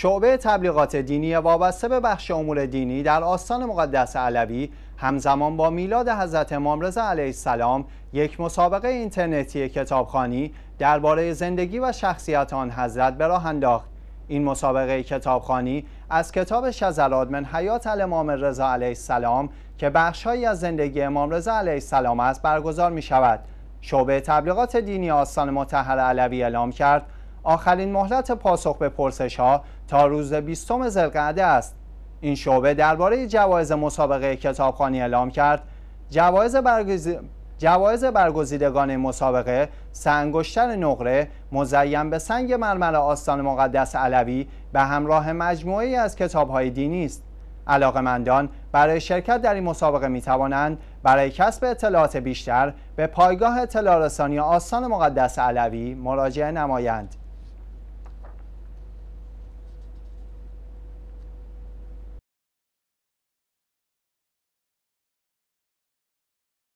شعبه تبلیغات دینی وابسته به بخش امور دینی در آستان مقدس علوی همزمان با میلاد حضرت امام رضا علیه السلام یک مسابقه اینترنتی کتابخانی درباره زندگی و شخصیت آن حضرت به راه انداخت این مسابقه کتابخانی از کتاب شزرات من حیات امام رضا علیه السلام که بخشهایی از زندگی امام رضا علیه السلام است برگزار می شود شعبه تبلیغات دینی آستان متحر علوی اعلام کرد آخرین مهلت پاسخ به پرسش ها تا روز 20 ذوالقعده است این شعبه درباره جوایز مسابقه کتابخانی اعلام کرد جوایز برگزیدگان مسابقه سنگشتر نقره مزین به سنگ مرمر آستان مقدس علوی به همراه مجموعی از کتابهای دینی است علاقمندان برای شرکت در این مسابقه می توانند برای کسب اطلاعات بیشتر به پایگاه اطلاع رسانی آستان مقدس علوی مراجعه نمایند